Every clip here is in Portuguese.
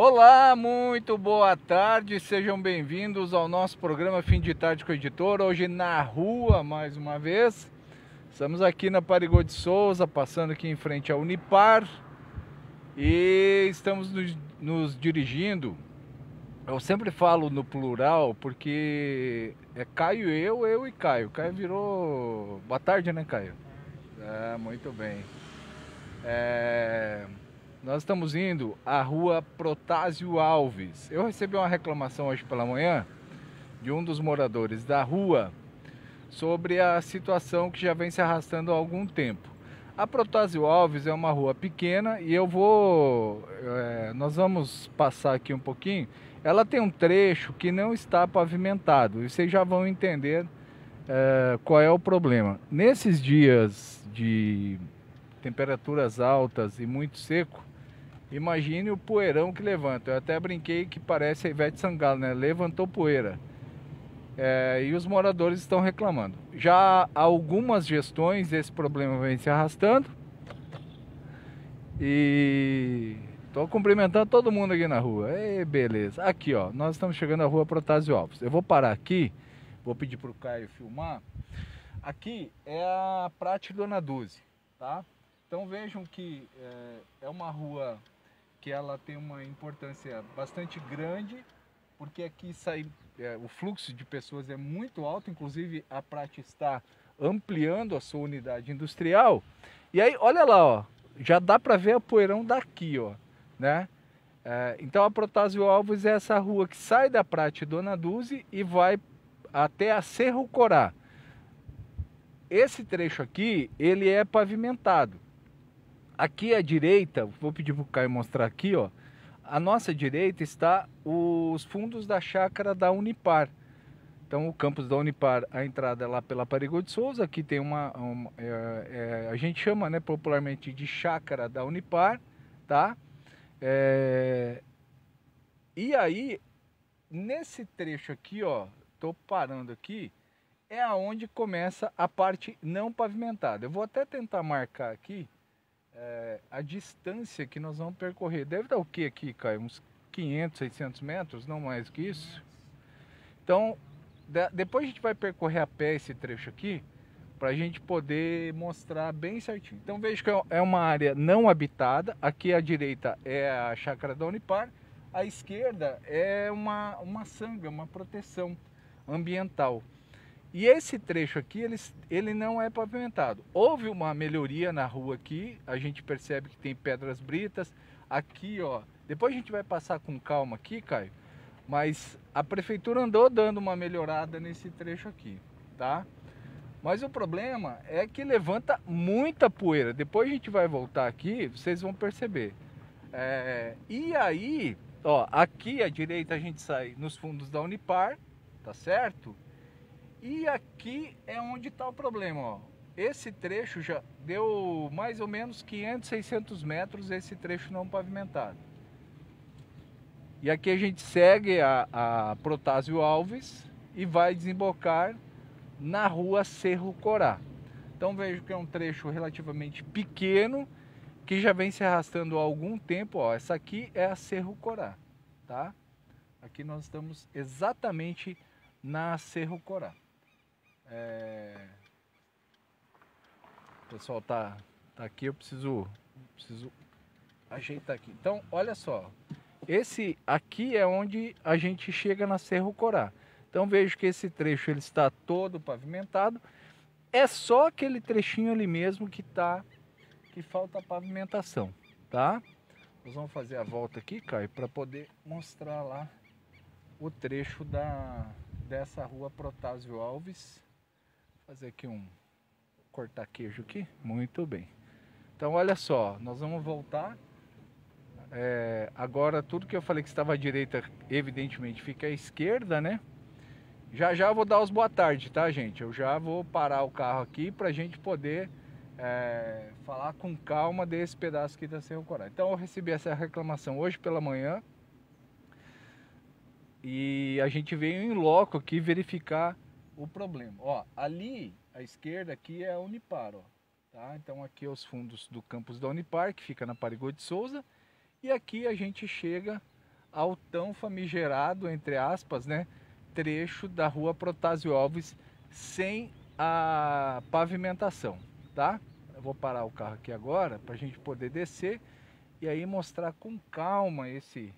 Olá, muito boa tarde, sejam bem-vindos ao nosso programa Fim de Tarde com o Editor, hoje na rua mais uma vez. Estamos aqui na Parigô de Souza, passando aqui em frente à Unipar e estamos nos, nos dirigindo. Eu sempre falo no plural porque é Caio, eu, eu e Caio. Caio virou. Boa tarde, né, Caio? É, muito bem. É... Nós estamos indo à rua Protásio Alves. Eu recebi uma reclamação hoje pela manhã de um dos moradores da rua sobre a situação que já vem se arrastando há algum tempo. A Protásio Alves é uma rua pequena e eu vou. É, nós vamos passar aqui um pouquinho. Ela tem um trecho que não está pavimentado e vocês já vão entender é, qual é o problema. Nesses dias de temperaturas altas e muito seco, imagine o poeirão que levanta. Eu até brinquei que parece a Ivete Sangalo, né? Levantou poeira. É, e os moradores estão reclamando. Já há algumas gestões esse problema vem se arrastando. E estou cumprimentando todo mundo aqui na rua. E beleza. Aqui, ó, nós estamos chegando à rua Protásio Alves. Eu vou parar aqui, vou pedir para o Caio filmar. Aqui é a Prate Dona Duzi, tá? Então vejam que é, é uma rua que ela tem uma importância bastante grande, porque aqui sai, é, o fluxo de pessoas é muito alto, inclusive a Prate está ampliando a sua unidade industrial. E aí, olha lá, ó, já dá para ver a poeirão daqui, ó, né? É, então a Protásio Alves é essa rua que sai da Prate Dona Duzi e vai até a Cerro Corá. Esse trecho aqui, ele é pavimentado. Aqui à direita, vou pedir para o Caio mostrar aqui, ó. À nossa direita está os fundos da chácara da Unipar. Então, o campus da Unipar, a entrada é lá pela Parigo de Souza. Aqui tem uma, uma é, é, a gente chama, né, popularmente de chácara da Unipar, tá? É... E aí, nesse trecho aqui, ó, tô parando aqui, é aonde começa a parte não pavimentada. Eu vou até tentar marcar aqui é, a distância que nós vamos percorrer. Deve dar o que aqui, Caio? Uns 500, 600 metros, não mais que isso? Então, da, depois a gente vai percorrer a pé esse trecho aqui, para a gente poder mostrar bem certinho. Então veja que é, é uma área não habitada, aqui à direita é a chácara da Unipar, à esquerda é uma, uma sanga, uma proteção ambiental. E esse trecho aqui, ele, ele não é pavimentado. Houve uma melhoria na rua aqui, a gente percebe que tem pedras britas. Aqui, ó, depois a gente vai passar com calma aqui, Caio, mas a prefeitura andou dando uma melhorada nesse trecho aqui, tá? Mas o problema é que levanta muita poeira. Depois a gente vai voltar aqui, vocês vão perceber. É, e aí, ó, aqui à direita a gente sai nos fundos da Unipar, tá certo? E aqui é onde está o problema, ó. Esse trecho já deu mais ou menos 500, 600 metros esse trecho não pavimentado. E aqui a gente segue a, a Protásio Alves e vai desembocar na rua Cerro Corá. Então vejo que é um trecho relativamente pequeno que já vem se arrastando há algum tempo. Ó, essa aqui é a Cerro Corá, tá? Aqui nós estamos exatamente na Cerro Corá. É... O pessoal tá, tá aqui, eu preciso, preciso ajeitar aqui. Então, olha só. Esse aqui é onde a gente chega na Serra Corá. Então vejo que esse trecho ele está todo pavimentado. É só aquele trechinho ali mesmo que tá que falta pavimentação, tá? Nós vamos fazer a volta aqui, Caio, para poder mostrar lá o trecho da dessa rua Protásio Alves Fazer aqui um cortar queijo aqui. Muito bem. Então olha só, nós vamos voltar. É, agora tudo que eu falei que estava à direita, evidentemente fica à esquerda, né? Já já eu vou dar os boa tarde, tá gente? Eu já vou parar o carro aqui para gente poder é, falar com calma desse pedaço que está sem Coral. Então eu recebi essa reclamação hoje pela manhã e a gente veio em loco aqui verificar o problema. Ó, ali, à esquerda, aqui é a Unipar, ó. Tá? Então aqui é os fundos do campus da Unipar, que fica na Parigô de Souza. E aqui a gente chega ao tão famigerado, entre aspas, né? Trecho da rua Protásio Alves sem a pavimentação, tá? Eu vou parar o carro aqui agora para a gente poder descer e aí mostrar com calma esse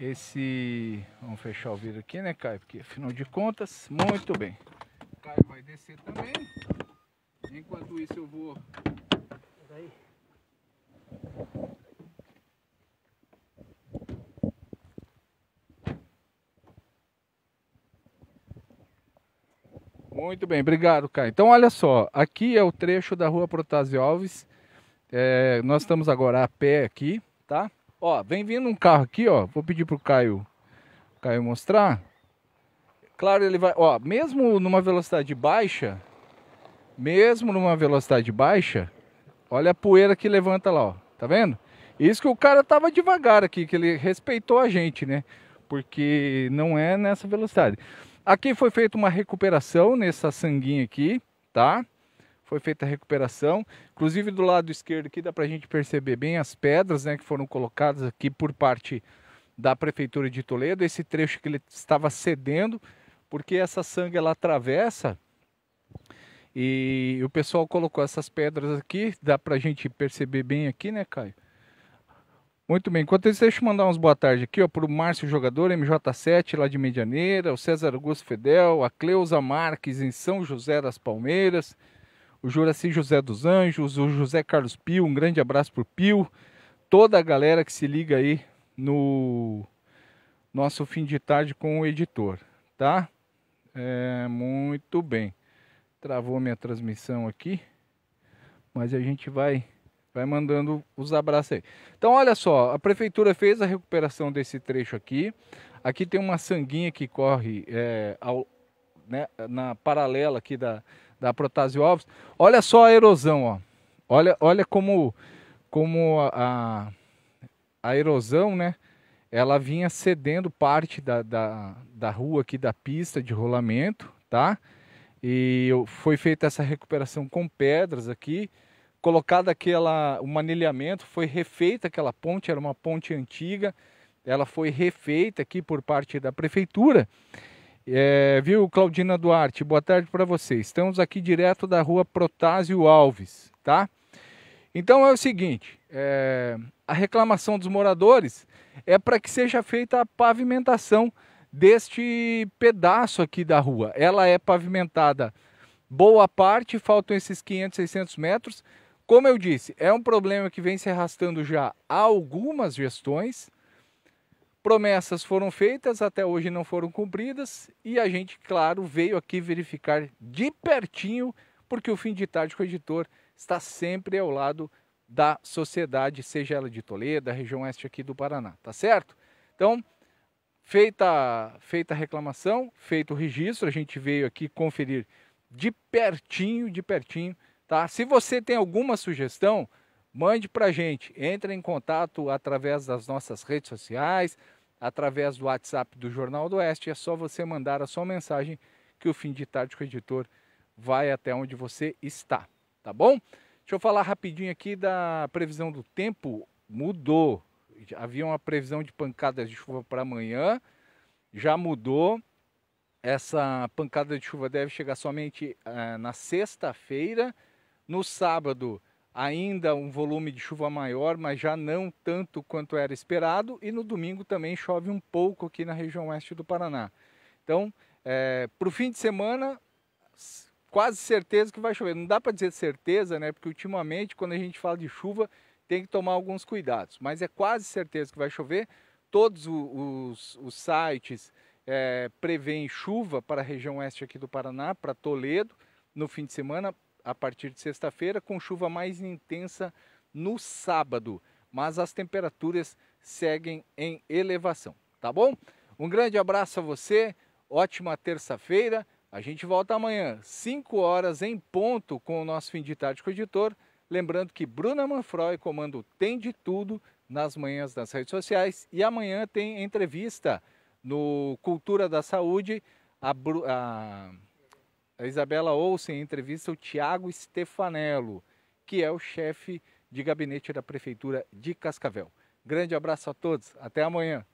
esse... Vamos fechar o vidro aqui, né, Caio? Porque, afinal de contas, muito bem. O Caio vai descer também. Enquanto isso, eu vou... Peraí. Muito bem, obrigado, Caio. Então, olha só, aqui é o trecho da rua Protásio Alves. É, nós estamos agora a pé aqui, tá? Ó, vem vindo um carro aqui, ó. Vou pedir pro Caio, Caio mostrar. Claro, ele vai, ó, mesmo numa velocidade baixa, mesmo numa velocidade baixa, olha a poeira que levanta lá, ó. Tá vendo? Isso que o cara tava devagar aqui, que ele respeitou a gente, né? Porque não é nessa velocidade. Aqui foi feita uma recuperação nessa sanguinha aqui, tá? foi feita a recuperação. Inclusive do lado esquerdo aqui dá para a gente perceber bem as pedras né, que foram colocadas aqui por parte da Prefeitura de Toledo. Esse trecho que ele estava cedendo, porque essa sangue ela atravessa e o pessoal colocou essas pedras aqui, dá para a gente perceber bem aqui, né, Caio? Muito bem, enquanto isso, deixa eu mandar uns boa tarde aqui, ó, o Márcio Jogador, MJ7, lá de Medianeira, o César Augusto Fedel, a Cleusa Marques, em São José das Palmeiras, o Juraci José dos Anjos, o José Carlos Pio, um grande abraço pro Pio, toda a galera que se liga aí no nosso fim de tarde com o editor, tá? É, muito bem. Travou minha transmissão aqui, mas a gente vai vai mandando os abraços aí. Então, olha só, a prefeitura fez a recuperação desse trecho aqui. Aqui tem uma sanguinha que corre é, ao, né, na paralela aqui da, da Protásio Alves. Olha só a erosão, ó. Olha, olha como, como a, a, erosão, né? Ela vinha cedendo parte da, da, da rua aqui da pista de rolamento, tá? E foi feita essa recuperação com pedras aqui, colocado aquela, o manilhamento, foi refeita aquela ponte, era uma ponte antiga, ela foi refeita aqui por parte da prefeitura é, viu, Claudina Duarte? Boa tarde para você. Estamos aqui direto da rua Protásio Alves, tá? Então é o seguinte: é, a reclamação dos moradores é para que seja feita a pavimentação deste pedaço aqui da rua. Ela é pavimentada boa parte, faltam esses 500, 600 metros. Como eu disse, é um problema que vem se arrastando já há algumas gestões. Promessas foram feitas, até hoje não foram cumpridas, e a gente, claro, veio aqui verificar de pertinho, porque o fim de tarde com o editor está sempre ao lado da sociedade, seja ela de Toledo, da região oeste aqui do Paraná, tá certo? Então, feita, feita a reclamação, feito o registro, a gente veio aqui conferir de pertinho, de pertinho, tá? Se você tem alguma sugestão, Mande para a gente, entre em contato através das nossas redes sociais, através do WhatsApp do Jornal do Oeste. É só você mandar a sua mensagem que o Fim de Tarde com o Editor vai até onde você está, tá bom? Deixa eu falar rapidinho aqui da previsão do tempo. Mudou. Havia uma previsão de pancadas de chuva para amanhã, já mudou. Essa pancada de chuva deve chegar somente eh, na sexta-feira. No sábado, ainda um volume de chuva maior, mas já não tanto quanto era esperado. E no domingo também chove um pouco aqui na região oeste do Paraná. Então, é, para o fim de semana, quase certeza que vai chover. Não dá para dizer certeza, né? Porque ultimamente, quando a gente fala de chuva, tem que tomar alguns cuidados. Mas é quase certeza que vai chover. Todos os, os sites é, prevêem chuva para a região oeste aqui do Paraná, para Toledo, no fim de semana, a partir de sexta-feira, com chuva mais intensa no sábado, mas as temperaturas seguem em elevação, tá bom? Um grande abraço a você, ótima terça-feira. A gente volta amanhã, 5 horas em ponto, com o nosso fim de tarde com o editor. Lembrando que Bruna Manfroy comanda o Tem de Tudo nas manhãs das redes sociais. E amanhã tem entrevista no Cultura da Saúde. A, Bru... a... A Isabela Olsen entrevista o Tiago Stefanello, que é o chefe de gabinete da Prefeitura de Cascavel. Grande abraço a todos, até amanhã.